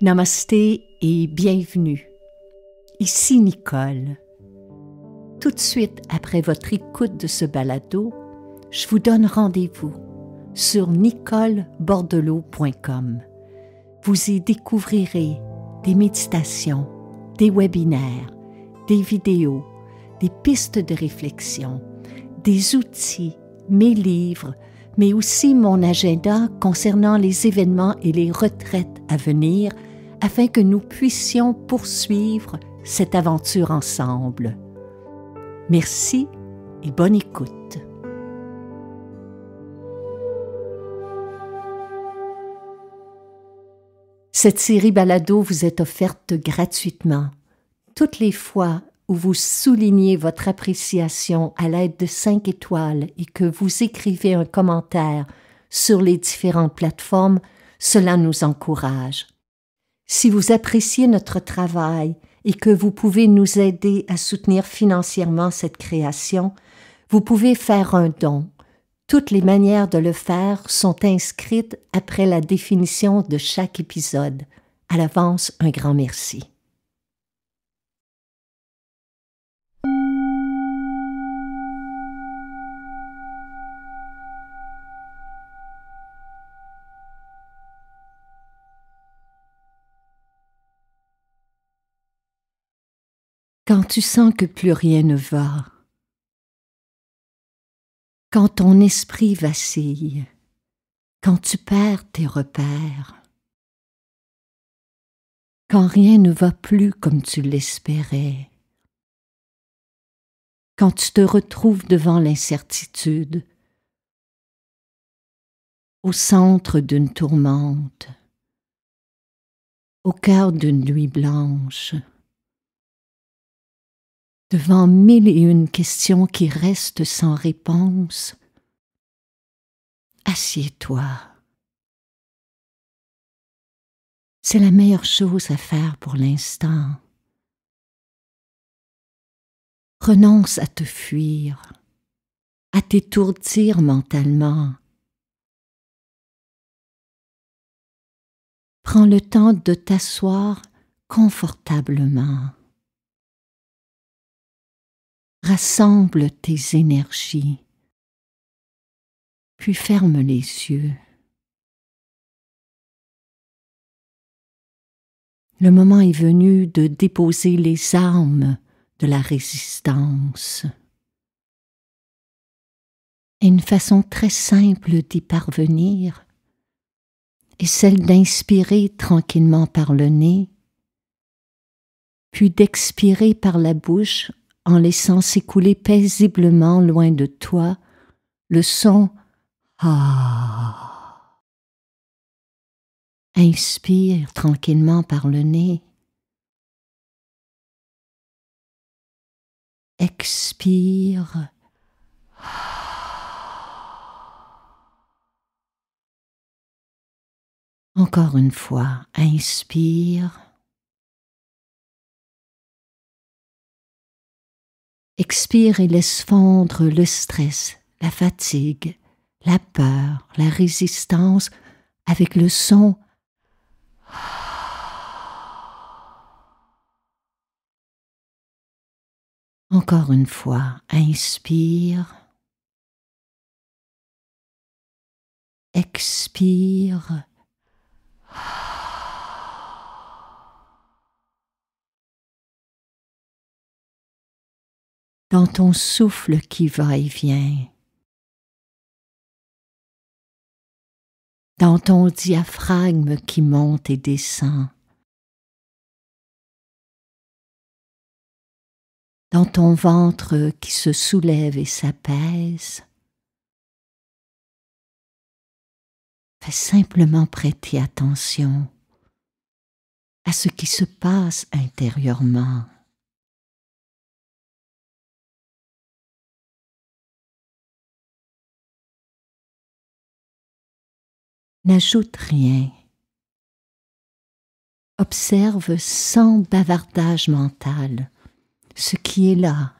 Namasté et bienvenue. Ici Nicole. Tout de suite après votre écoute de ce balado, je vous donne rendez-vous sur nicolebordelot.com. Vous y découvrirez des méditations, des webinaires, des vidéos, des pistes de réflexion, des outils, mes livres, mais aussi mon agenda concernant les événements et les retraites à venir – afin que nous puissions poursuivre cette aventure ensemble. Merci et bonne écoute. Cette série Balado vous est offerte gratuitement. Toutes les fois où vous soulignez votre appréciation à l'aide de 5 étoiles et que vous écrivez un commentaire sur les différentes plateformes, cela nous encourage. Si vous appréciez notre travail et que vous pouvez nous aider à soutenir financièrement cette création, vous pouvez faire un don. Toutes les manières de le faire sont inscrites après la définition de chaque épisode. À l'avance, un grand merci. quand tu sens que plus rien ne va, quand ton esprit vacille, quand tu perds tes repères, quand rien ne va plus comme tu l'espérais, quand tu te retrouves devant l'incertitude, au centre d'une tourmente, au cœur d'une nuit blanche devant mille et une questions qui restent sans réponse, assieds-toi. C'est la meilleure chose à faire pour l'instant. Renonce à te fuir, à t'étourdir mentalement. Prends le temps de t'asseoir confortablement rassemble tes énergies, puis ferme les yeux. Le moment est venu de déposer les armes de la résistance. Et une façon très simple d'y parvenir est celle d'inspirer tranquillement par le nez, puis d'expirer par la bouche en laissant s'écouler paisiblement loin de toi le son Ah. Inspire tranquillement par le nez. Expire. Encore une fois, inspire. Expire et laisse fondre le stress, la fatigue, la peur, la résistance avec le son. Encore une fois, inspire. Expire. dans ton souffle qui va et vient, dans ton diaphragme qui monte et descend, dans ton ventre qui se soulève et s'apaise. Fais simplement prêter attention à ce qui se passe intérieurement. N'ajoute rien. Observe sans bavardage mental ce qui est là.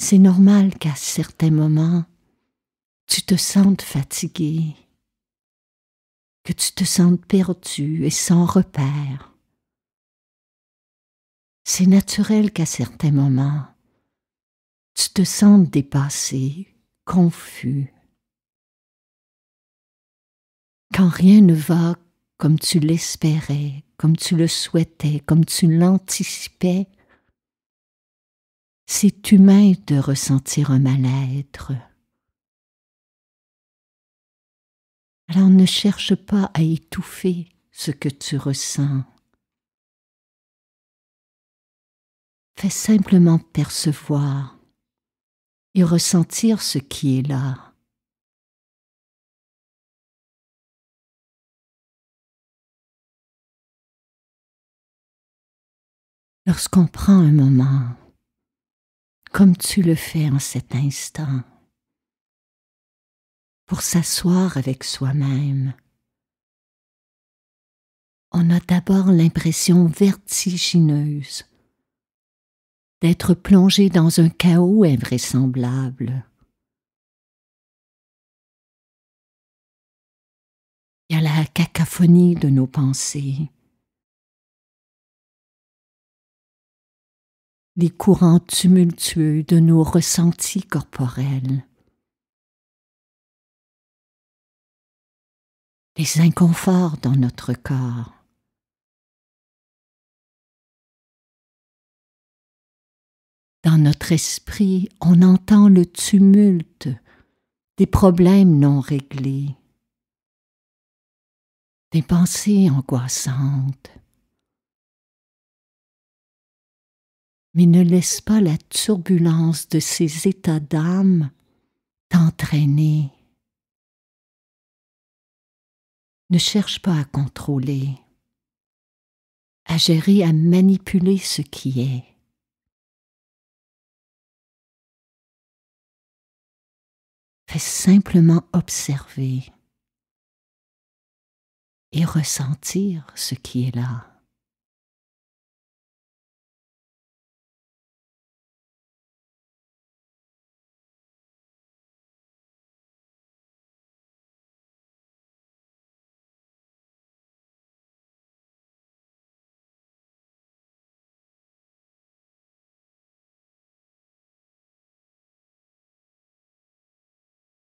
C'est normal qu'à certains moments, tu te sentes fatigué, que tu te sentes perdu et sans repère. C'est naturel qu'à certains moments, tu te sens dépassé, confus. Quand rien ne va comme tu l'espérais, comme tu le souhaitais, comme tu l'anticipais, c'est humain de ressentir un mal-être. Alors ne cherche pas à étouffer ce que tu ressens. Fais simplement percevoir et ressentir ce qui est là. Lorsqu'on prend un moment, comme tu le fais en cet instant, pour s'asseoir avec soi-même, on a d'abord l'impression vertigineuse d'être plongé dans un chaos invraisemblable. Il y a la cacophonie de nos pensées, les courants tumultueux de nos ressentis corporels, les inconforts dans notre corps. Dans notre esprit, on entend le tumulte des problèmes non réglés, des pensées angoissantes. Mais ne laisse pas la turbulence de ces états d'âme t'entraîner. Ne cherche pas à contrôler, à gérer, à manipuler ce qui est. Fais simplement observer et ressentir ce qui est là.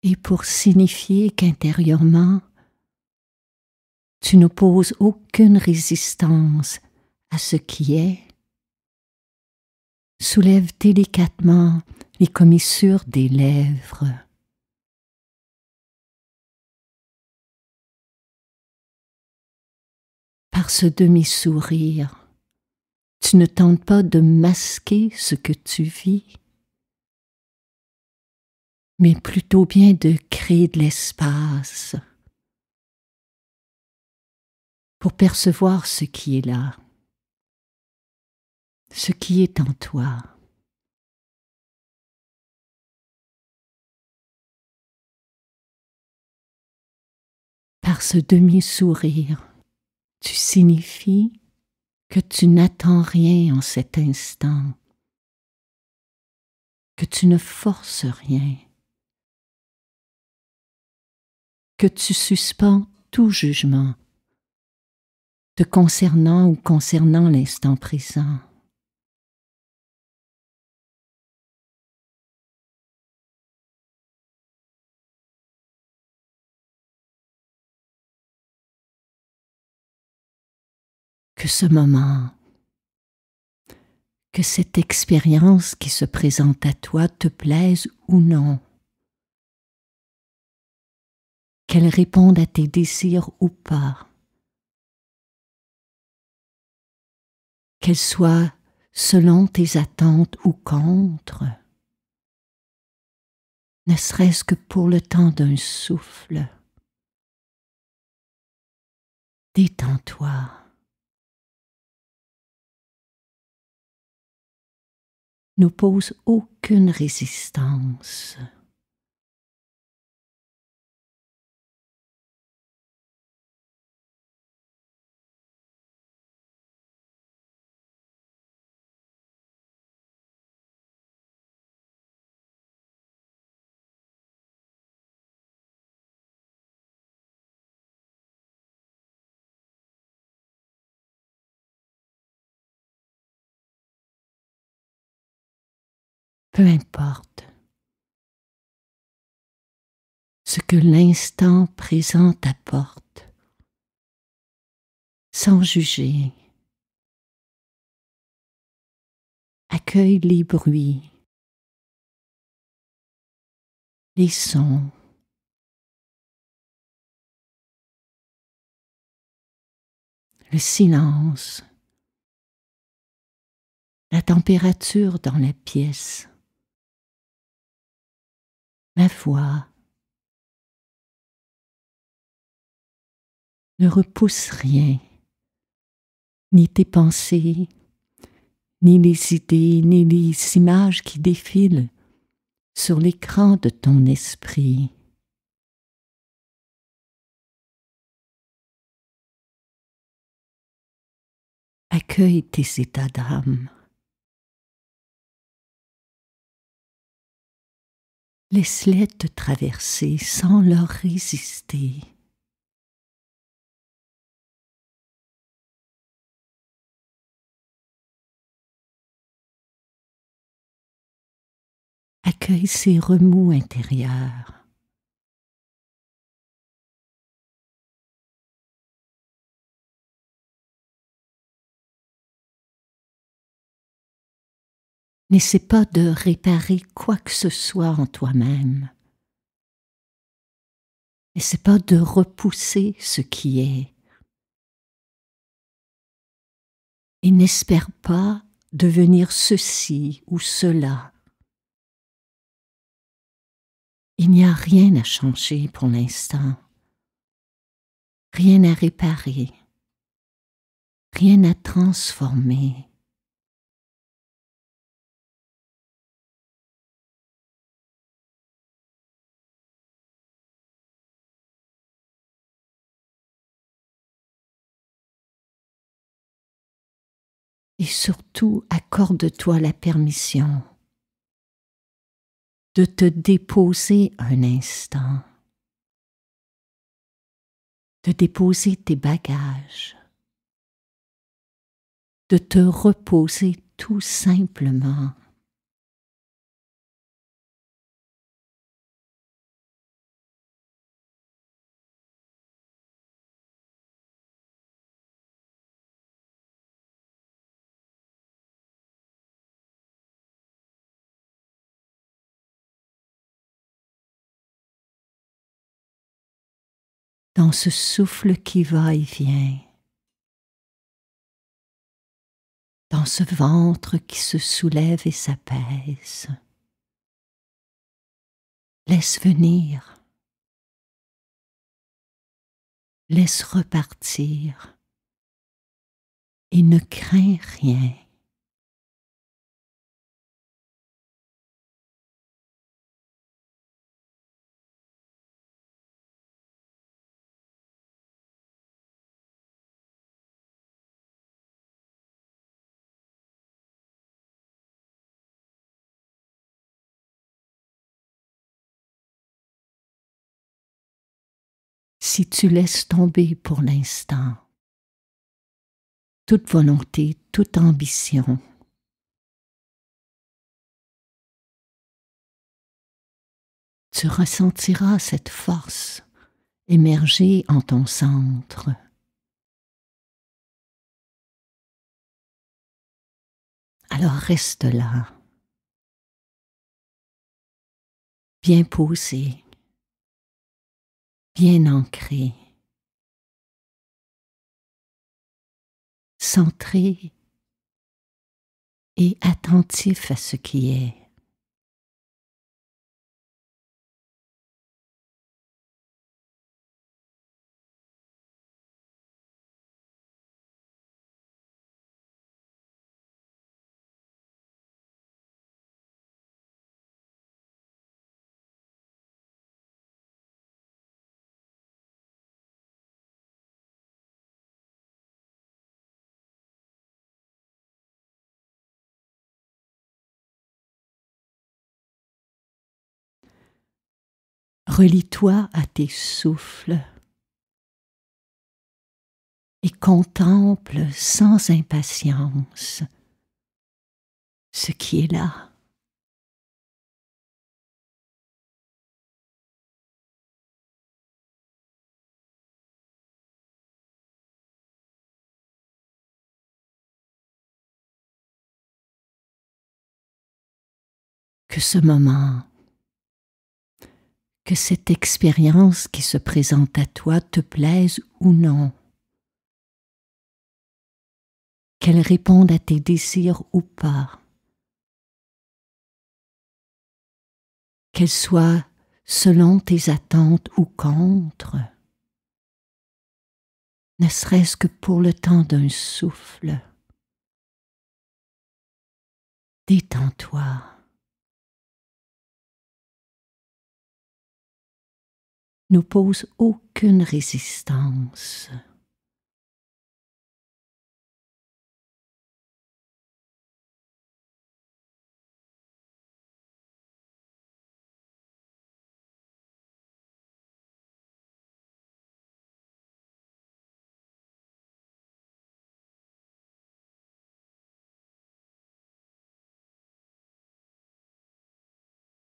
et pour signifier qu'intérieurement, tu n'opposes aucune résistance à ce qui est. Soulève délicatement les commissures des lèvres. Par ce demi-sourire, tu ne tentes pas de masquer ce que tu vis mais plutôt bien de créer de l'espace pour percevoir ce qui est là, ce qui est en toi. Par ce demi-sourire, tu signifies que tu n'attends rien en cet instant, que tu ne forces rien. que tu suspends tout jugement te concernant ou concernant l'instant présent. que ce moment, que cette expérience qui se présente à toi te plaise ou non qu'elle réponde à tes désirs ou pas, qu'elle soit selon tes attentes ou contre, ne serait-ce que pour le temps d'un souffle. Détends-toi. n'oppose aucune résistance. peu importe. Ce que l'instant présent apporte, sans juger. Accueille les bruits, les sons. Le silence, la température dans la pièce. La foi, ne repousse rien, ni tes pensées, ni les idées, ni les images qui défilent sur l'écran de ton esprit. Accueille tes états d'âme. laisse-les te traverser sans leur résister. Accueille ces remous intérieurs. N'essaie pas de réparer quoi que ce soit en toi-même. N'essaie pas de repousser ce qui est. Et n'espère pas devenir ceci ou cela. Il n'y a rien à changer pour l'instant, rien à réparer, rien à transformer. et surtout accorde-toi la permission de te déposer un instant, de déposer tes bagages, de te reposer tout simplement dans ce souffle qui va et vient, dans ce ventre qui se soulève et s'apaise. Laisse venir, laisse repartir et ne crains rien. si tu laisses tomber pour l'instant toute volonté, toute ambition. Tu ressentiras cette force émerger en ton centre. Alors reste là, bien posé bien ancré, centré et attentif à ce qui est. relis toi à tes souffles et contemple sans impatience ce qui est là. Que ce moment que cette expérience qui se présente à toi te plaise ou non, qu'elle réponde à tes désirs ou pas, qu'elle soit selon tes attentes ou contre, ne serait-ce que pour le temps d'un souffle. Détends-toi. pose aucune résistance.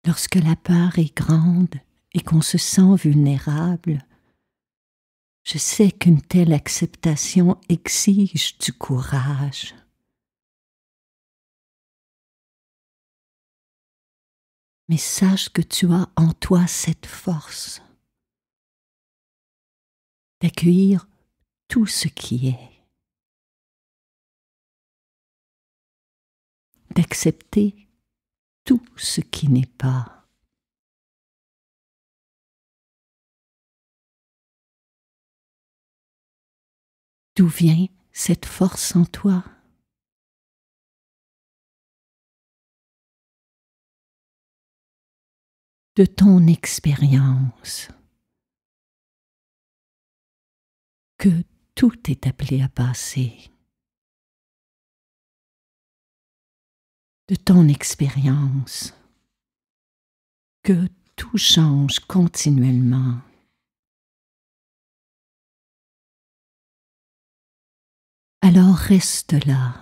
Lorsque la peur est grande, et qu'on se sent vulnérable, je sais qu'une telle acceptation exige du courage. Mais sache que tu as en toi cette force d'accueillir tout ce qui est. d'accepter tout ce qui n'est pas. D'où vient cette force en toi De ton expérience que tout est appelé à passer. De ton expérience que tout change continuellement. alors reste là.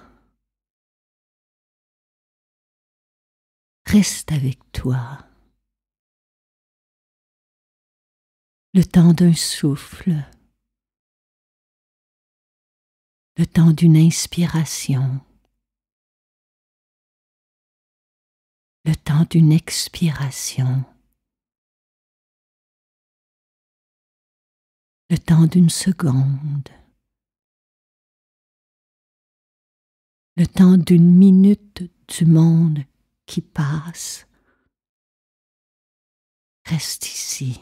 Reste avec toi. Le temps d'un souffle. Le temps d'une inspiration. Le temps d'une expiration. Le temps d'une seconde. le temps d'une minute du monde qui passe. Reste ici.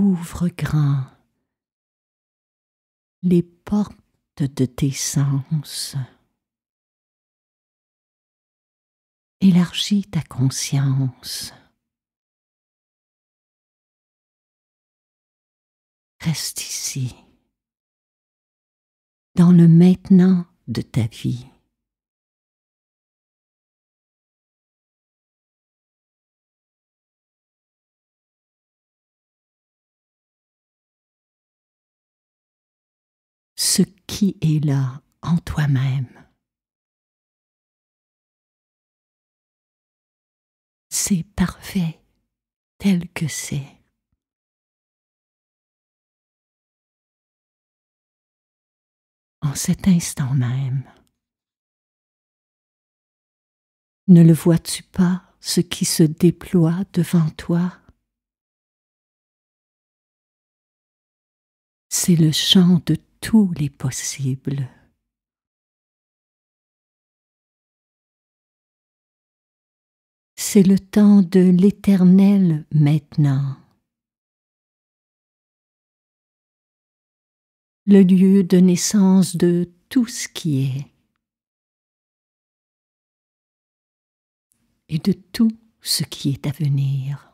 ouvre grand les portes de tes sens. Élargis ta conscience. Reste ici, dans le maintenant de ta vie. ce qui est là en toi-même. C'est parfait tel que c'est. En cet instant même. Ne le vois-tu pas, ce qui se déploie devant toi C'est le chant de tous les possibles. C'est le temps de l'éternel maintenant. Le lieu de naissance de tout ce qui est et de tout ce qui est à venir.